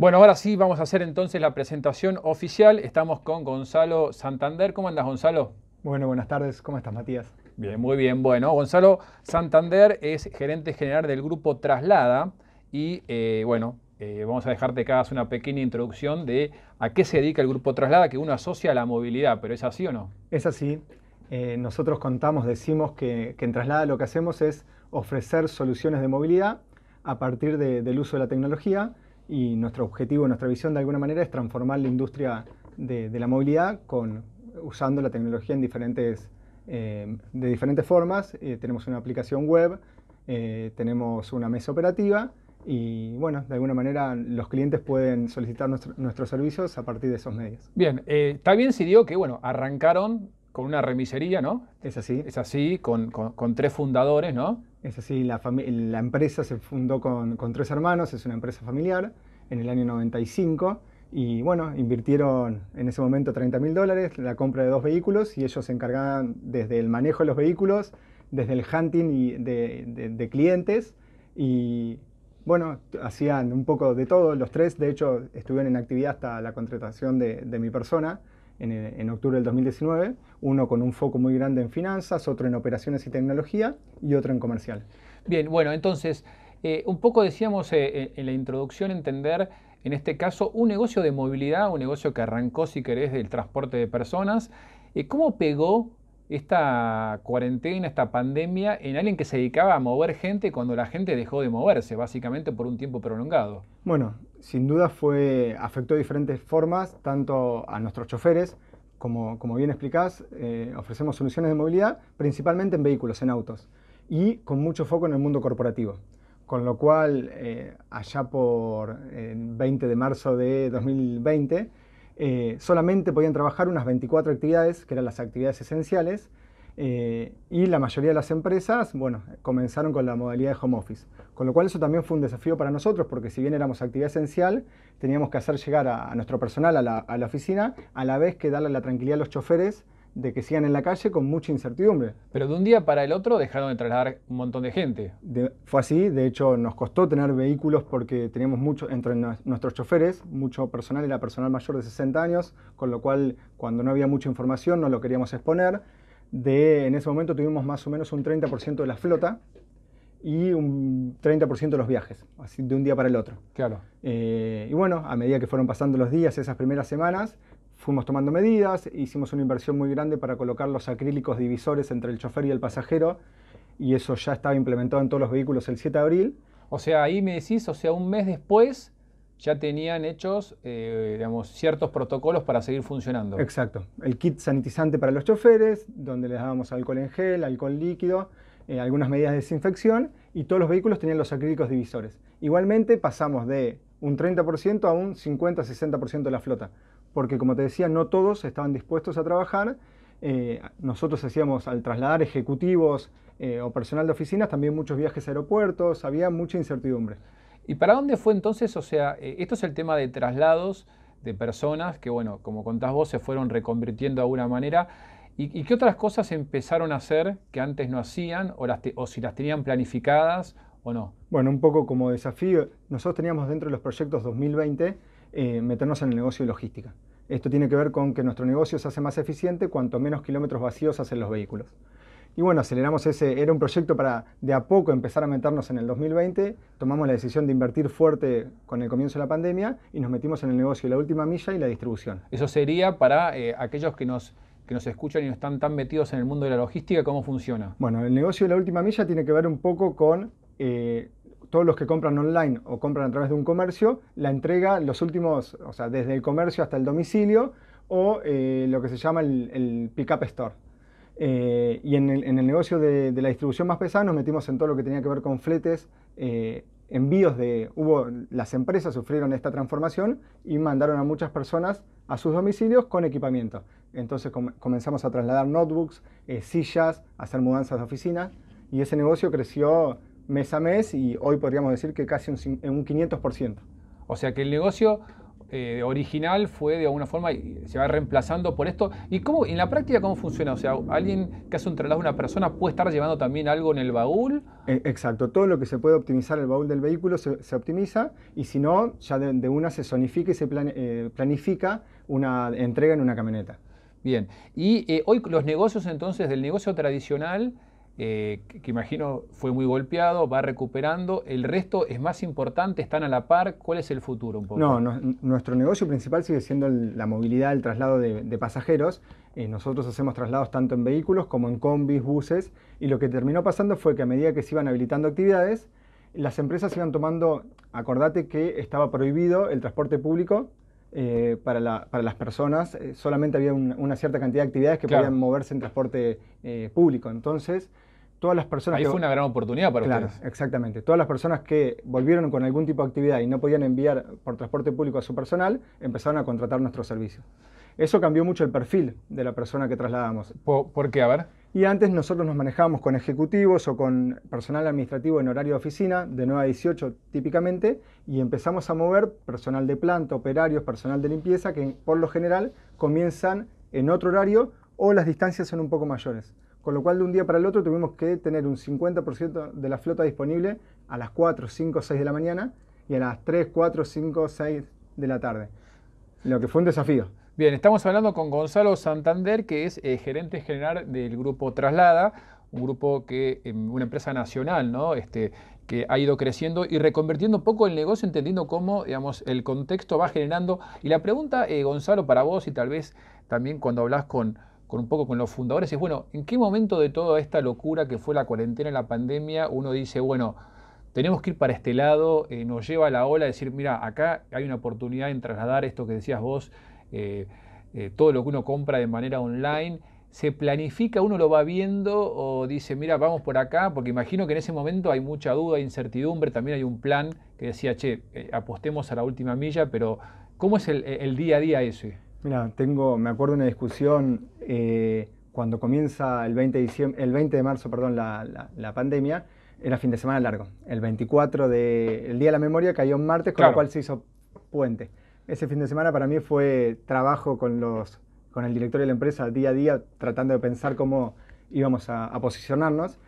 Bueno, ahora sí vamos a hacer entonces la presentación oficial. Estamos con Gonzalo Santander. ¿Cómo andas, Gonzalo? Bueno, buenas tardes. ¿Cómo estás, Matías? Bien, muy bien. Bueno, Gonzalo Santander es gerente general del grupo Traslada y eh, bueno, eh, vamos a dejarte que una pequeña introducción de a qué se dedica el grupo Traslada, que uno asocia a la movilidad, pero ¿es así o no? Es así. Eh, nosotros contamos, decimos que, en Traslada lo que hacemos es ofrecer soluciones de movilidad a partir del uso de la tecnología y nuestro objetivo, nuestra visión de alguna manera es transformar la industria de, la movilidad con, usando la tecnología en diferentes, eh, de diferentes formas. Eh, tenemos una aplicación web, eh, tenemos una mesa operativa y bueno, de alguna manera los clientes pueden solicitar nuestros servicios a partir de esos medios. Bien, está bien si digo que bueno, arrancaron con una remisería, ¿no? Es así. Es así, con, tres fundadores, ¿no? Es así, la, empresa se fundó con, tres hermanos, es una empresa familiar, en el año 95. Y bueno, invirtieron en ese momento 30 mil dólares, la compra de dos vehículos, y ellos se encargaban desde el manejo de los vehículos, desde el hunting y de, clientes, y bueno, hacían un poco de todo, los tres, de hecho, estuvieron en actividad hasta la contratación de mi persona. Eh, en, octubre del 2019, uno con un foco muy grande en finanzas, otro en operaciones y tecnología y otro en comercial. Bien, bueno, entonces, eh, un poco decíamos eh, en la introducción entender, en este caso, un negocio de movilidad, un negocio que arrancó, si querés, del transporte de personas. ¿Cómo pegó esta cuarentena, esta pandemia, en alguien que se dedicaba a mover gente cuando la gente dejó de moverse, básicamente por un tiempo prolongado? Bueno, sin duda fue, afectó de diferentes formas tanto a nuestros choferes, como, como bien explicás, eh, ofrecemos soluciones de movilidad principalmente en vehículos, en autos, y con mucho foco en el mundo corporativo. Con lo cual, eh, allá por el 20 de marzo de 2020, eh, solamente podían trabajar unas 24 actividades, que eran las actividades esenciales, eh, y la mayoría de las empresas, bueno, comenzaron con la modalidad de home office. Con lo cual eso también fue un desafío para nosotros, porque si bien éramos actividad esencial, teníamos que hacer llegar a, nuestro personal a la, oficina, a la vez que darle la tranquilidad a los choferes de que sigan en la calle con mucha incertidumbre. Pero de un día para el otro dejaron de trasladar un montón de gente. fue así, de hecho nos costó tener vehículos porque teníamos mucho, entre nuestros choferes, mucho personal, era personal mayor de 60 años, con lo cual cuando no había mucha información no lo queríamos exponer en ese momento tuvimos más o menos un 30% de la flota y un 30% de los viajes, así de un día para el otro. Claro. Eh, y bueno, a medida que fueron pasando los días, esas primeras semanas, fuimos tomando medidas, hicimos una inversión muy grande para colocar los acrílicos divisores entre el chofer y el pasajero, y eso ya estaba implementado en todos los vehículos el 7 de abril. O sea, ahí me decís, o sea, un mes después ya tenían hechos, eh, digamos, ciertos protocolos para seguir funcionando. Exacto. El kit sanitizante para los choferes, donde les dábamos alcohol en gel, alcohol líquido, eh, algunas medidas de desinfección y todos los vehículos tenían los acrílicos divisores. Igualmente pasamos de un 30% a un 50-60% de la flota, porque como te decía, no todos estaban dispuestos a trabajar. Eh, nosotros hacíamos al trasladar ejecutivos o personal de oficinas, también muchos viajes a aeropuertos, había mucha incertidumbre. ¿Y para dónde fue entonces? O sea, eh, esto es el tema de traslados de personas que, bueno, como contás vos, se fueron reconvirtiendo de alguna manera. ¿Y, qué otras cosas empezaron a hacer que antes no hacían o, o si las tenían planificadas o no? Bueno, un poco como desafío, nosotros teníamos dentro de los proyectos 2020 eh, meternos en el negocio de logística. Esto tiene que ver con que nuestro negocio se hace más eficiente cuanto menos kilómetros vacíos hacen los vehículos. Y bueno, aceleramos ese, era un proyecto para de a poco empezar a meternos en el 2020, tomamos la decisión de invertir fuerte con el comienzo de la pandemia y nos metimos en el negocio de la última milla y la distribución. Eso sería para eh, aquellos que nos que nos escuchan y no están tan metidos en el mundo de la logística, ¿cómo funciona? Bueno, el negocio de la última milla tiene que ver un poco con eh, todos los que compran online o compran a través de un comercio, la entrega los últimos, o sea, desde el comercio hasta el domicilio o eh, lo que se llama el pick-up store. Eh, y en el, negocio de, la distribución más pesada nos metimos en todo lo que tenía que ver con fletes, eh, envíos de... Hubo, las empresas sufrieron esta transformación y mandaron a muchas personas a sus domicilios con equipamiento. Entonces comenzamos a trasladar notebooks, eh, sillas, hacer mudanzas de oficina y ese negocio creció mes a mes y hoy podríamos decir que casi un, un 500%. O sea que el negocio eh, original fue de alguna forma y se va reemplazando por esto. ¿Y cómo, en la práctica cómo funciona? O sea, alguien que hace un traslado de una persona puede estar llevando también algo en el baúl. E, exacto, todo lo que se puede optimizar el baúl del vehículo se, optimiza y si no, ya de, una se zonifica y se eh, planifica una entrega en una camioneta. Bien, y eh, hoy los negocios entonces del negocio tradicional eh, que imagino fue muy golpeado, va recuperando. ¿El resto es más importante? ¿Están a la par? ¿Cuál es el futuro un poco? No, nuestro negocio principal sigue siendo la movilidad, el traslado de, pasajeros. Eh, nosotros hacemos traslados tanto en vehículos como en combis, buses. Y lo que terminó pasando fue que a medida que se iban habilitando actividades, las empresas iban tomando, acordate que estaba prohibido el transporte público eh, para, las personas, solamente había una cierta cantidad de actividades que podían moverse en transporte público. Entonces, todas las personas... Ahí fue una gran oportunidad para claro, ustedes. Exactamente. Todas las personas que volvieron con algún tipo de actividad y no podían enviar por transporte público a su personal, empezaron a contratar nuestro servicio. Eso cambió mucho el perfil de la persona que trasladamos. ¿Por, por qué? A ver. Y antes nosotros nos manejábamos con ejecutivos o con personal administrativo en horario de oficina, de 9 a 18 típicamente, y empezamos a mover personal de planta, operarios, personal de limpieza, que por lo general comienzan en otro horario o las distancias son un poco mayores. Con lo cual de un día para el otro tuvimos que tener un 50% de la flota disponible a las 4, 5, 6 de la mañana y a las 3, 4, 5, 6 de la tarde. Lo que fue un desafío. Bien, estamos hablando con Gonzalo Santander, que es eh, gerente general del grupo Traslada, un grupo que, es em, una empresa nacional, ¿no? Este, que ha ido creciendo y reconvirtiendo un poco el negocio, entendiendo cómo, digamos, el contexto va generando. Y la pregunta, eh, Gonzalo, para vos y tal vez también cuando hablas con, con un poco con los fundadores, es bueno, ¿en qué momento de toda esta locura que fue la cuarentena, la pandemia, uno dice, bueno, tenemos que ir para este lado, eh, nos lleva a la ola, a decir, mira, acá hay una oportunidad en trasladar esto que decías vos, eh, eh, todo lo que uno compra de manera online, se planifica, uno lo va viendo o dice, mira, vamos por acá, porque imagino que en ese momento hay mucha duda, incertidumbre, también hay un plan que decía, che, apostemos a la última milla, pero ¿cómo es el, el día a día ese? Mira, tengo, me acuerdo una discusión eh, cuando comienza el 20 de, el 20 de marzo perdón, la, la, pandemia, era fin de semana largo. El 24 de, el Día de la Memoria cayó un martes, con lo cual se hizo puente. Ese fin de semana para mí fue trabajo con, los, con el director de la empresa día a día, tratando de pensar cómo íbamos a, a posicionarnos.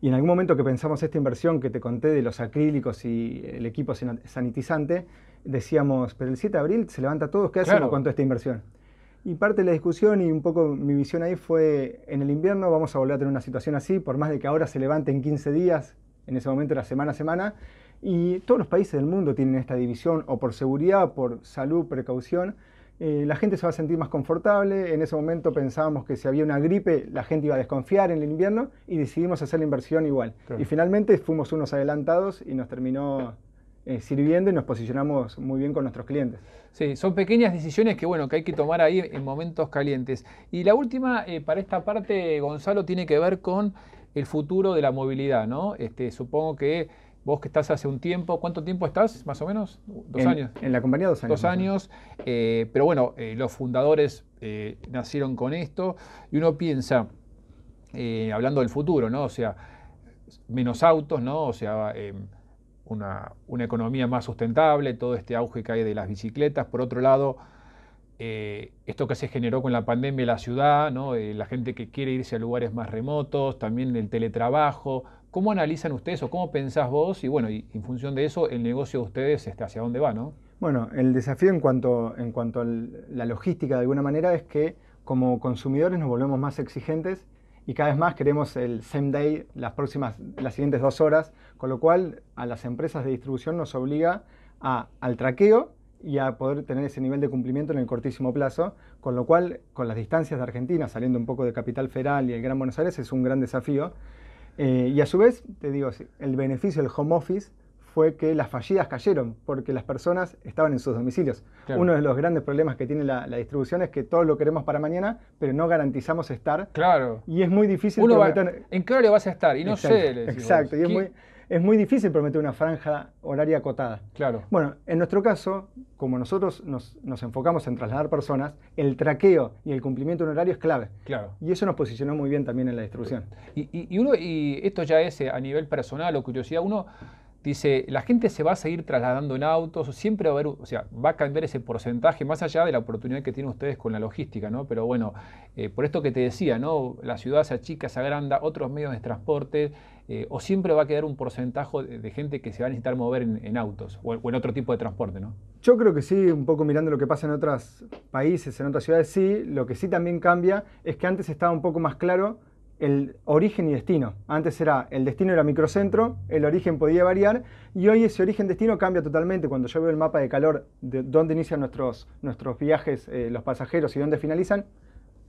Y en algún momento que pensamos esta inversión que te conté de los acrílicos y el equipo sanitizante, decíamos, pero el 7 de abril se levanta todo, ¿qué hacemos claro. con esta inversión? Y parte de la discusión y un poco mi visión ahí fue, en el invierno vamos a volver a tener una situación así, por más de que ahora se levante en 15 días, en ese momento era semana a semana, y todos los países del mundo tienen esta división, o por seguridad, por salud, precaución, eh, la gente se va a sentir más confortable. En ese momento pensábamos que si había una gripe, la gente iba a desconfiar en el invierno y decidimos hacer la inversión igual. Y finalmente fuimos unos adelantados y nos terminó eh, sirviendo y nos posicionamos muy bien con nuestros clientes. Sí, son pequeñas decisiones que bueno que hay que tomar ahí en momentos calientes. Y la última eh, para esta parte, Gonzalo, tiene que ver con el futuro de la movilidad, ¿no? Este, supongo que Vos que estás hace un tiempo, ¿cuánto tiempo estás? Más o menos, dos años. En la compañía dos años. Dos años, eh, pero bueno, eh, los fundadores eh, nacieron con esto y uno piensa, hablando del futuro, ¿no? O sea, menos autos, ¿no? O sea, em, una, economía más sustentable, todo este auge que hay de las bicicletas. Por otro lado, esto que se generó con la pandemia en la ciudad, ¿no? la gente que quiere irse a lugares más remotos, también el teletrabajo, ¿Cómo analizan ustedes o cómo pensás vos? Y bueno, y en función de eso, el negocio de ustedes este, hacia dónde va, ¿no? Bueno, el desafío en cuanto, en cuanto a la logística de alguna manera es que como consumidores nos volvemos más exigentes y cada vez más queremos el same day las próximas, las siguientes dos horas, con lo cual a las empresas de distribución nos obliga a, al traqueo y a poder tener ese nivel de cumplimiento en el cortísimo plazo, con lo cual con las distancias de Argentina, saliendo un poco de Capital Federal y el Gran Buenos Aires, es un gran desafío. Eh, y a su vez, te digo, el beneficio del home office fue que las fallidas cayeron porque las personas estaban en sus domicilios. Uno de los grandes problemas que tiene la, distribución es que todos lo queremos para mañana, pero no garantizamos estar. Claro. Y es muy difícil. ¿En qué le vas a estar? Y no sé. Exacto. Y es muy, es muy difícil prometer una franja horaria acotada. Claro. Bueno, en nuestro caso, como nosotros nos, enfocamos en trasladar personas, el traqueo y el cumplimiento de un horario es clave. Claro. Y eso nos posicionó muy bien también en la distribución. Y, uno, y esto ya es eh, a nivel personal o curiosidad, uno dice, la gente se va a seguir trasladando en autos, siempre va a haber, o sea, va a cambiar ese porcentaje, más allá de la oportunidad que tienen ustedes con la logística, ¿no? Pero bueno, eh, por esto que te decía, ¿no? La ciudad se achica, se agranda, otros medios de transporte, eh, o siempre va a quedar un porcentaje de, gente que se va a necesitar mover en, autos o, en otro tipo de transporte, Yo creo que sí, un poco mirando lo que pasa en otros países, en otras ciudades, sí. Lo que sí también cambia es que antes estaba un poco más claro el origen y destino. Antes era el destino era microcentro, el origen podía variar y hoy ese origen-destino cambia totalmente. Cuando yo veo el mapa de calor de dónde inician nuestros, viajes eh, los pasajeros y dónde finalizan,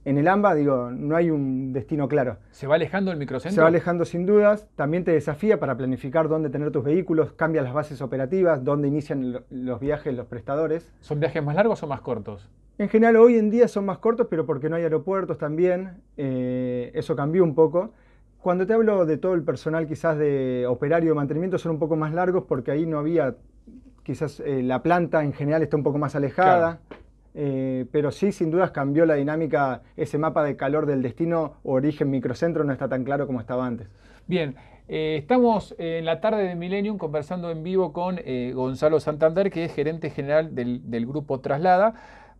en el AMBA, digo, no hay un destino claro. ¿Se va alejando el microcentro? Se va alejando sin dudas. También te desafía para planificar dónde tener tus vehículos, cambia las bases operativas, dónde inician los viajes los prestadores. ¿Son viajes más largos o más cortos? En general, hoy en día son más cortos, pero porque no hay aeropuertos también. Eh, eso cambió un poco. Cuando te hablo de todo el personal, quizás de operario de mantenimiento, son un poco más largos porque ahí no había, quizás eh, la planta en general está un poco más alejada. Eh, pero sí, sin dudas cambió la dinámica, ese mapa de calor del destino origen microcentro no está tan claro como estaba antes. Bien, eh, estamos en la tarde de Millennium conversando en vivo con eh, Gonzalo Santander, que es gerente general del, del grupo Traslada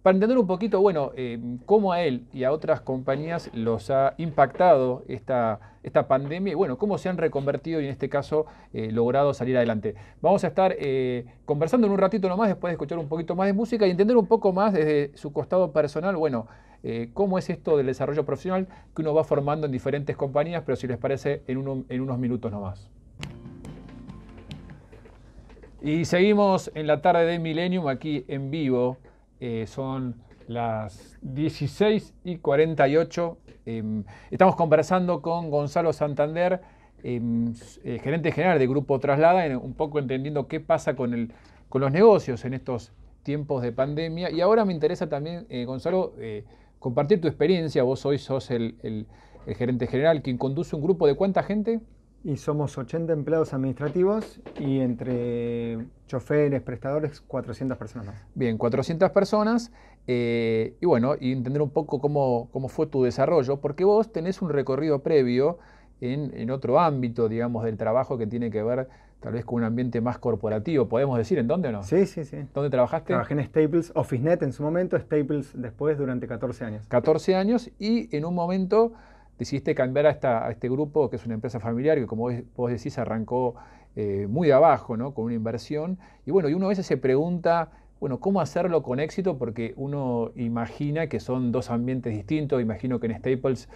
para entender un poquito, bueno, eh, cómo a él y a otras compañías los ha impactado esta, esta pandemia y, bueno, cómo se han reconvertido y, en este caso, eh, logrado salir adelante. Vamos a estar eh, conversando en un ratito nomás, después de escuchar un poquito más de música y entender un poco más desde su costado personal, bueno, cómo es esto del desarrollo profesional que uno va formando en diferentes compañías, pero si les parece, en, en unos minutos nomás. Y seguimos en la tarde de Millennium aquí en vivo eh, son las 16 y 48. Em, estamos conversando con Gonzalo Santander, em, eh, gerente general de Grupo Traslada, un poco entendiendo qué pasa con, los negocios en estos tiempos de pandemia. Y ahora me interesa también, eh, Gonzalo, compartir tu experiencia. Vos hoy sos el, el gerente general, quien conduce un grupo de cuánta gente? y somos 80 empleados administrativos y entre choferes, prestadores, 400 personas más. Bien, 400 personas. Eh, y bueno, y entender un poco cómo, cómo, fue tu desarrollo, porque vos tenés un recorrido previo en, en, otro ámbito, digamos, del trabajo que tiene que ver tal vez con un ambiente más corporativo. ¿Podemos decir en dónde o no? Sí, sí, sí. ¿Dónde trabajaste? Trabajé en Staples, OfficeNet en su momento, Staples después durante 14 años. 14 años y en un momento decidiste cambiar a, este grupo, que es una empresa familiar, que como vos, decís, arrancó eh, muy abajo, ¿no? Con una inversión. Y bueno, y uno a veces se pregunta, bueno, ¿cómo hacerlo con éxito? Porque uno imagina que son dos ambientes distintos. Imagino que en Staples,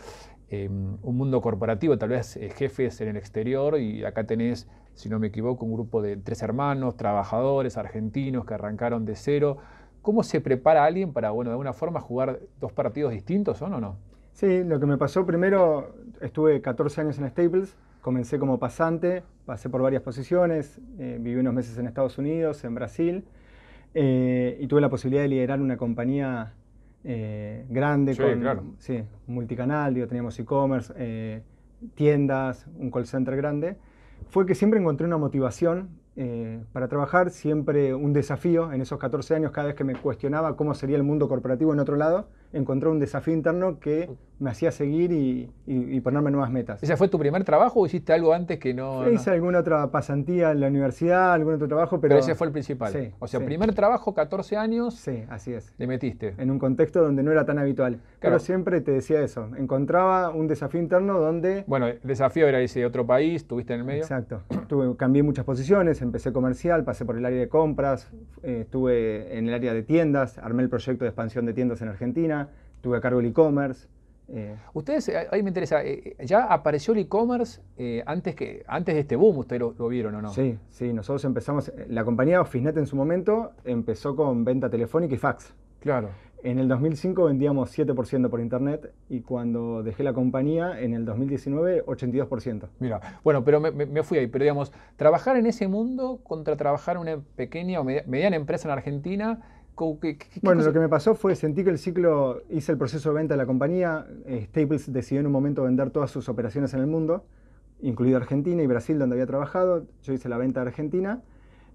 em, un mundo corporativo, tal vez eh, jefes en el exterior, y acá tenés, si no me equivoco, un grupo de tres hermanos, trabajadores, argentinos que arrancaron de cero. ¿Cómo se prepara alguien para, bueno, de alguna forma jugar dos partidos distintos, ¿son o no? Sí, lo que me pasó primero, estuve 14 años en Staples, comencé como pasante, pasé por varias posiciones, eh, viví unos meses en Estados Unidos, en Brasil, eh, y tuve la posibilidad de liderar una compañía eh, grande, sí, con, sí, multicanal, teníamos e-commerce, tiendas, un call center grande, fue que siempre encontré una motivación para trabajar, siempre un desafío en esos 14 años, cada vez que me cuestionaba cómo sería el mundo corporativo en otro lado, encontré un desafío interno que me hacía seguir y, ponerme nuevas metas. ¿Ese fue tu primer trabajo o hiciste algo antes que no...? hice alguna otra pasantía en la universidad, algún otro trabajo, pero... Pero ese fue el principal. Sí, o sea, primer trabajo, 14 años... Sí, así es. Le metiste. En un contexto donde no era tan habitual. Claro. Pero siempre te decía eso, encontraba un desafío interno donde... Bueno, el desafío era ese otro país, estuviste en el medio. Exacto. cambié muchas posiciones, empecé comercial, pasé por el área de compras, eh, estuve en el área de tiendas, armé el proyecto de expansión de tiendas en Argentina, tuve a cargo el e-commerce. Eh. Ustedes, ahí me interesa, eh, eh, ¿ya apareció el e-commerce antes, antes de este boom? ¿Ustedes lo, vieron o no? Sí, sí, nosotros empezamos, la compañía Officenet en su momento empezó con venta telefónica y fax. Claro. En el 2005 vendíamos 7% por internet y cuando dejé la compañía, en el 2019, 82%. Mira, bueno, pero me, me fui ahí. Pero digamos, trabajar en ese mundo contra trabajar una pequeña o mediana empresa en Argentina bueno, lo que me pasó fue, sentí que el ciclo, hice el proceso de venta de la compañía, eh, Staples decidió en un momento vender todas sus operaciones en el mundo, incluido Argentina y Brasil, donde había trabajado, yo hice la venta de Argentina,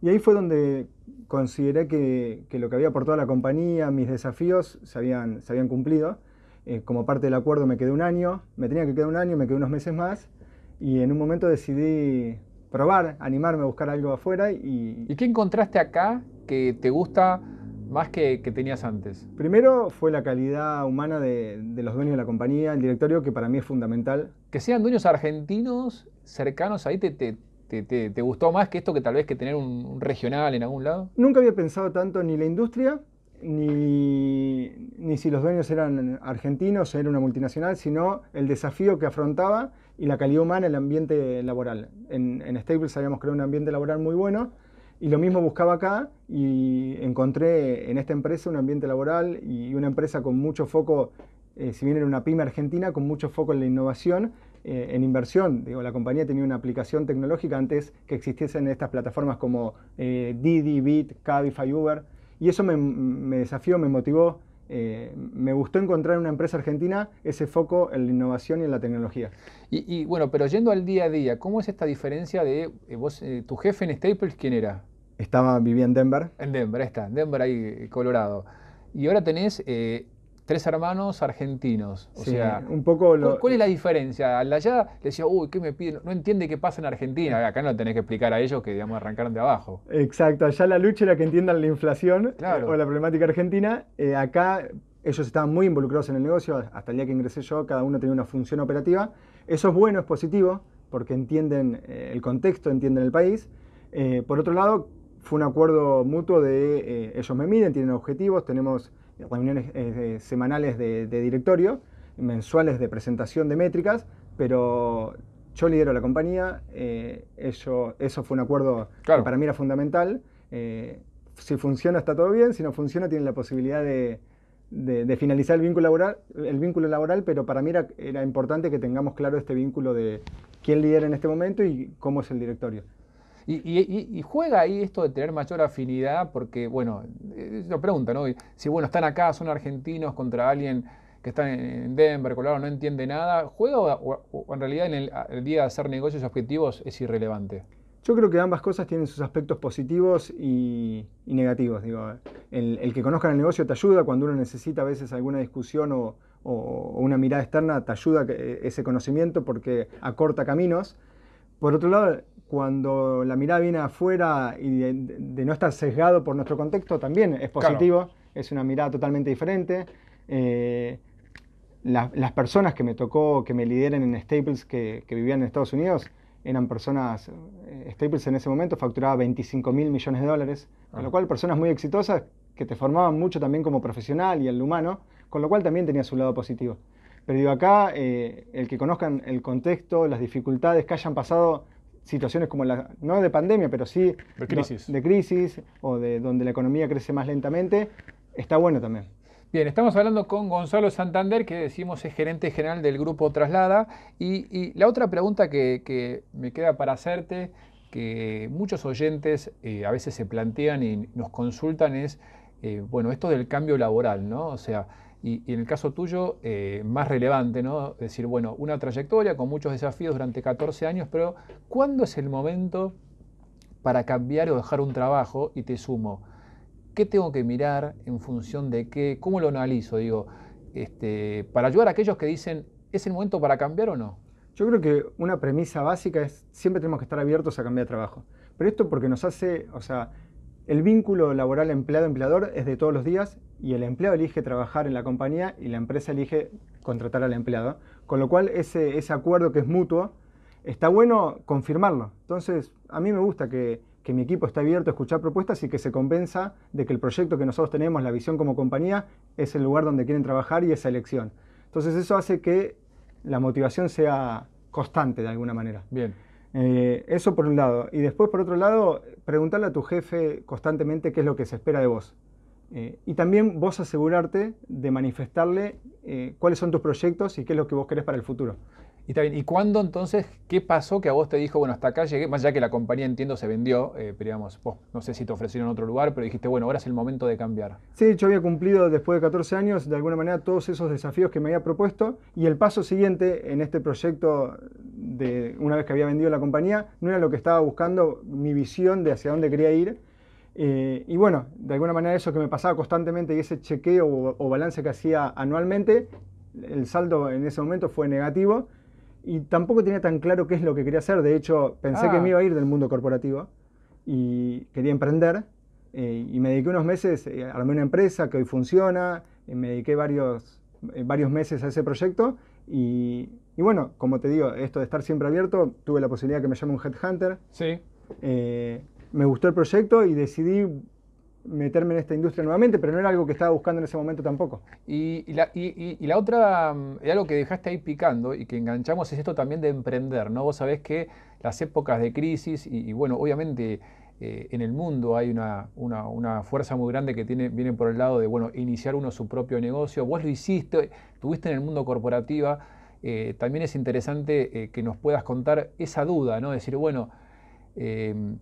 y ahí fue donde consideré que, lo que había aportado a la compañía, mis desafíos, se habían, se habían cumplido. Eh, como parte del acuerdo me quedé un año, me tenía que quedar un año, me quedé unos meses más, y en un momento decidí probar, animarme a buscar algo afuera. ¿Y, ¿Y qué encontraste acá que te gusta? más que, que, tenías antes? Primero fue la calidad humana de, de, los dueños de la compañía, el directorio, que para mí es fundamental. Que sean dueños argentinos cercanos ahí, te, te, te, te gustó más que esto que tal vez que tener un, regional en algún lado? Nunca había pensado tanto ni la industria, ni, ni si los dueños eran argentinos, o era una multinacional, sino el desafío que afrontaba y la calidad humana, el ambiente laboral. En, en Staples habíamos creado un ambiente laboral muy bueno y lo mismo buscaba acá y encontré en esta empresa un ambiente laboral y una empresa con mucho foco, eh, si bien era una pyme argentina, con mucho foco en la innovación, eh, en inversión. Digo, la compañía tenía una aplicación tecnológica antes que existiesen estas plataformas como eh, Didi, Bit, Cabify, Uber. Y eso me desafió, me motivó. Eh, me gustó encontrar en una empresa argentina ese foco en la innovación y en la tecnología. Y, bueno, pero yendo al día a día, ¿cómo es esta diferencia de eh, eh, tu jefe en Staples, quién era? Estaba, vivía en Denver. En Denver, ahí está, Denver, ahí, Colorado. Y ahora tenés Tres hermanos argentinos. O sea, un poco ¿cuál, es la diferencia? Al allá les decía, uy, ¿qué me piden? No entiende qué pasa en Argentina. Acá no tenés que explicar a ellos que, digamos, arrancaron de abajo. Exacto, allá la lucha era que entiendan la inflación eh, o la problemática argentina. Eh, acá ellos estaban muy involucrados en el negocio. Hasta el día que ingresé yo, cada uno tenía una función operativa. Eso es bueno, es positivo, porque entienden eh, el contexto, entienden el país. por otro lado, fue un acuerdo mutuo de ellos me miden, tienen objetivos, tenemos reuniones eh, semanales de, directorio, mensuales de presentación de métricas, pero yo lidero la compañía, eh, eso fue un acuerdo que para mí era fundamental. Eh, si funciona está todo bien, si no funciona tiene la posibilidad de, finalizar el vínculo, laboral, el vínculo laboral, pero para mí era importante que tengamos claro este vínculo de quién lidera en este momento y cómo es el directorio. Y, juega ahí esto de tener mayor afinidad, porque, bueno, lo pregunta, ¿no? Si, bueno, están acá, son argentinos contra alguien que está en Denver, Colorado, no entiende nada, ¿juega o, en realidad en el, día de hacer negocios objetivos es irrelevante? Yo creo que ambas cosas tienen sus aspectos positivos y, negativos. Digo, el, que conozca el negocio te ayuda cuando uno necesita a veces alguna discusión o, o una mirada externa, te ayuda e, ese conocimiento porque acorta caminos. Por otro lado, cuando la mirada viene afuera y de, no estar sesgado por nuestro contexto, también es positivo, es una mirada totalmente diferente. Eh, las personas que me tocó, que me lideren en Staples, que, vivían en Estados Unidos, eran personas, eh, Staples en ese momento facturaba 25 mil millones de dólares, con lo ah. cual personas muy exitosas que te formaban mucho también como profesional y el humano, con lo cual también tenía su lado positivo. Pero digo, acá eh, el que conozcan el contexto, las dificultades que hayan pasado situaciones como la, no de pandemia, pero sí de crisis, de crisis o de donde la economía crece más lentamente, está bueno también. Bien, estamos hablando con Gonzalo Santander, que decimos es gerente general del grupo Traslada. Y, la otra pregunta que, me queda para hacerte, que muchos oyentes eh, a veces se plantean y nos consultan es, eh, bueno, esto del cambio laboral, ¿no? O sea, y, en el caso tuyo, eh, más relevante, ¿no? Decir, bueno, una trayectoria con muchos desafíos durante 14 años, pero ¿cuándo es el momento para cambiar o dejar un trabajo y te sumo? ¿Qué tengo que mirar en función de qué? ¿Cómo lo analizo? Digo, este, para ayudar a aquellos que dicen, ¿es el momento para cambiar o no? Yo creo que una premisa básica es siempre tenemos que estar abiertos a cambiar de trabajo. Pero esto porque nos hace, o sea, el vínculo laboral empleado-empleador es de todos los días y el empleado elige trabajar en la compañía y la empresa elige contratar al empleado. Con lo cual ese, acuerdo que es mutuo, está bueno confirmarlo. Entonces, a mí me gusta que, mi equipo está abierto a escuchar propuestas y que se convenza de que el proyecto que nosotros tenemos, la visión como compañía, es el lugar donde quieren trabajar y esa elección. Entonces eso hace que la motivación sea constante de alguna manera. Bien. Eh, eso por un lado. Y después, por otro lado, preguntarle a tu jefe constantemente qué es lo que se espera de vos. Eh, y también vos asegurarte de manifestarle eh, cuáles son tus proyectos y qué es lo que vos querés para el futuro. Y, está bien, ¿y cuándo entonces, qué pasó que a vos te dijo, bueno, hasta acá llegué, más ya que la compañía, entiendo, se vendió, eh, pero digamos, no sé si te ofrecieron otro lugar, pero dijiste, bueno, ahora es el momento de cambiar. Sí, yo había cumplido después de 14 años, de alguna manera, todos esos desafíos que me había propuesto y el paso siguiente en este proyecto, de una vez que había vendido la compañía, no era lo que estaba buscando, mi visión de hacia dónde quería ir. Eh, y bueno, de alguna manera eso que me pasaba constantemente y ese chequeo o, o balance que hacía anualmente, el saldo en ese momento fue negativo y tampoco tenía tan claro qué es lo que quería hacer. De hecho, pensé que ah. me iba a ir del mundo corporativo y quería emprender. Eh, y me dediqué unos meses, eh, armé una empresa que hoy funciona, eh, me dediqué varios, varios meses a ese proyecto y, y, bueno, como te digo, esto de estar siempre abierto, tuve la posibilidad de que me llame un headhunter. Sí. me gustó el proyecto y decidí meterme en esta industria nuevamente, pero no era algo que estaba buscando en ese momento tampoco. Y, la, otra, mm, algo que dejaste ahí picando y que enganchamos es esto también de emprender, ¿no? Vos sabés que las épocas de crisis y, bueno, obviamente eh, en el mundo hay una, fuerza muy grande que viene por el lado de, bueno, iniciar uno su propio negocio. Vos lo hiciste, tuviste en el mundo corporativa, eh, también es interesante eh, que nos puedas contar esa duda, ¿no? Decir, bueno, elijo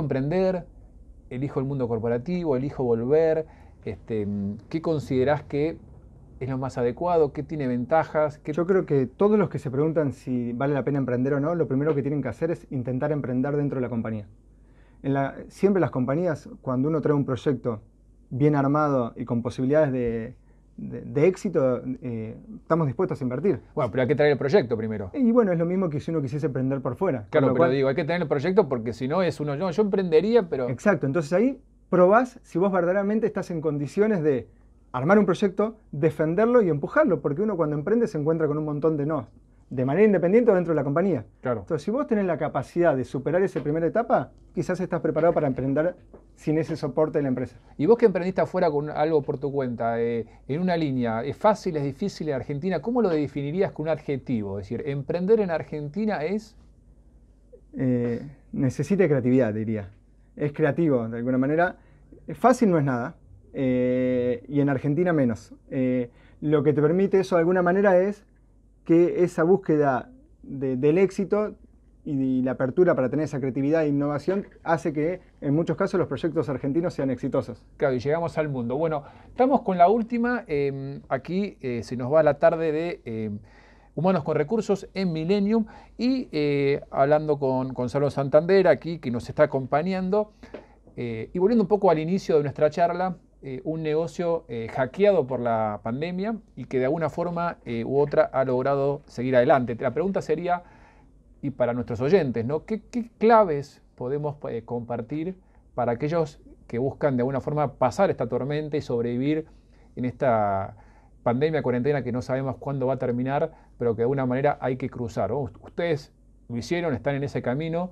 emprender, elijo el mundo corporativo, elijo volver, este, ¿qué considerás que es lo más adecuado? ¿Qué tiene ventajas? Yo creo que todos los que se preguntan si vale la pena emprender o no, lo primero que tienen que hacer es intentar emprender dentro de la compañía. siempre las compañías, cuando uno trae un proyecto bien armado y con posibilidades de, de, éxito eh, estamos dispuestos a invertir. Bueno, pero hay que traer el proyecto primero. Y bueno, es lo mismo que si uno quisiese emprender por fuera. Claro, pero digo, hay que tener el proyecto porque si no es uno, yo, yo emprendería, pero... Exacto, entonces ahí probás si vos verdaderamente estás en condiciones de armar un proyecto, defenderlo y empujarlo, porque uno cuando emprende se encuentra con un montón de no de manera independiente o dentro de la compañía. Claro. Entonces, si vos tenés la capacidad de superar esa primera etapa, quizás estás preparado para emprender sin ese soporte de la empresa. Y vos que emprendiste afuera con algo por tu cuenta, eh, en una línea, ¿es fácil, es difícil en Argentina? ¿Cómo lo definirías con un adjetivo? Es decir, emprender en Argentina es... Eh, necesita creatividad, diría. Es creativo, de alguna manera. Fácil no es nada. Eh, y en Argentina menos. lo que te permite eso de alguna manera es que esa búsqueda del éxito y la apertura para tener esa creatividad e innovación hace que en muchos casos los proyectos argentinos sean exitosos. Claro, y llegamos al mundo. Bueno, estamos con la última. Em, aquí eh, se nos va la tarde de em, Humanos con Recursos en Millennium y eh, hablando con Gonzalo Santander aquí, que nos está acompañando. Eh, y volviendo un poco al inicio de nuestra charla, eh, un negocio eh, hackeado por la pandemia y que de alguna forma eh, u otra ha logrado seguir adelante. La pregunta sería, y para nuestros oyentes, ¿no? ¿Qué, claves podemos compartir para aquellos que buscan de alguna forma pasar esta tormenta y sobrevivir en esta pandemia, cuarentena que no sabemos cuándo va a terminar, pero que de alguna manera hay que cruzar? Ustedes lo hicieron, están en ese camino.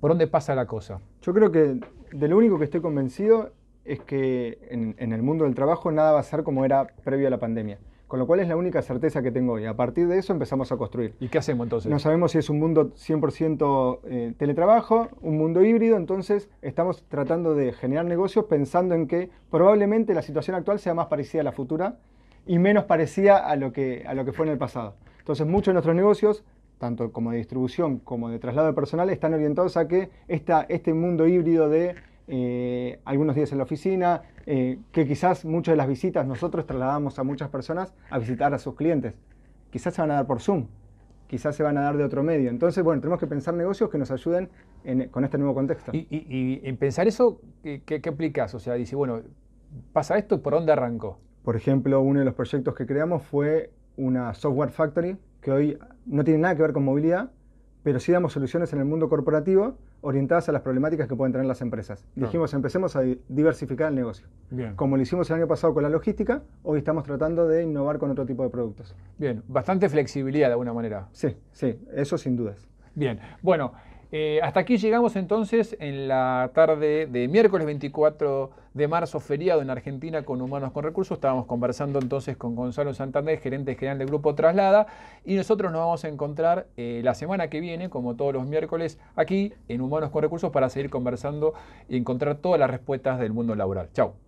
¿Por dónde pasa la cosa? Yo creo que de lo único que estoy convencido es que en, el mundo del trabajo nada va a ser como era previo a la pandemia. Con lo cual es la única certeza que tengo hoy. A partir de eso empezamos a construir. ¿Y qué hacemos entonces? No sabemos si es un mundo 100% eh, teletrabajo, un mundo híbrido, entonces estamos tratando de generar negocios pensando en que probablemente la situación actual sea más parecida a la futura y menos parecida a lo que, a lo que fue en el pasado. Entonces muchos de nuestros negocios tanto como de distribución como de traslado de personal, están orientados a que esta, este mundo híbrido de eh, algunos días en la oficina, eh, que quizás muchas de las visitas nosotros trasladamos a muchas personas a visitar a sus clientes. Quizás se van a dar por Zoom, quizás se van a dar de otro medio. Entonces, bueno, tenemos que pensar negocios que nos ayuden con este nuevo contexto. Y, en pensar eso, ¿qué, qué, aplicas? O sea, dice, bueno, pasa esto, ¿por dónde arrancó? Por ejemplo, uno de los proyectos que creamos fue una software factory que hoy no tiene nada que ver con movilidad, pero sí damos soluciones en el mundo corporativo orientadas a las problemáticas que pueden tener las empresas. Dijimos, empecemos a diversificar el negocio. Como lo hicimos el año pasado con la logística, hoy estamos tratando de innovar con otro tipo de productos. Bien, bastante flexibilidad de alguna manera. Sí, sí, eso sin dudas. Bien, bueno, eh, hasta aquí llegamos entonces en la tarde de miércoles 24 de marzo, feriado en Argentina con Humanos con Recursos. Estábamos conversando entonces con Gonzalo Santander, gerente general del Grupo Traslada, y nosotros nos vamos a encontrar eh, la semana que viene, como todos los miércoles, aquí en Humanos con Recursos para seguir conversando y encontrar todas las respuestas del mundo laboral. Chao.